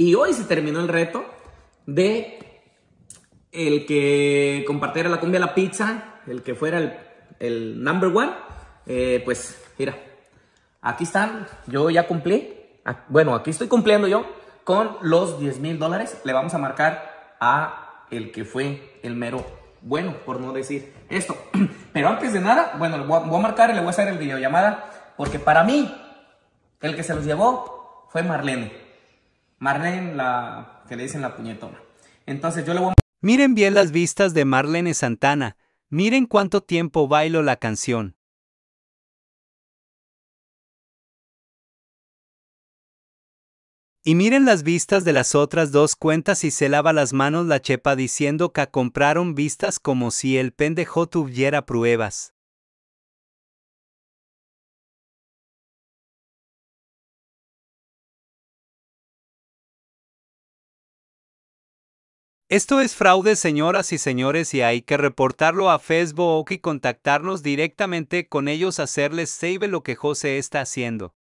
Y hoy se terminó el reto de el que compartiera la cumbia la pizza, el que fuera el, el number one. Eh, pues mira, aquí están, yo ya cumplí. Bueno, aquí estoy cumpliendo yo con los 10 mil dólares. Le vamos a marcar a el que fue el mero bueno, por no decir esto. Pero antes de nada, bueno, le voy, a, marcar y le voy a hacer el videollamada. Porque para mí, el que se los llevó fue Marlene. Marlene, la que le dicen la puñetona. Entonces yo le voy a... Miren bien las vistas de Marlene Santana. Miren cuánto tiempo bailo la canción. Y miren las vistas de las otras dos cuentas y se lava las manos la chepa diciendo que compraron vistas como si el pendejo tuviera pruebas. Esto es fraude, señoras y señores, y hay que reportarlo a Facebook y contactarnos directamente con ellos, hacerles save lo que José está haciendo.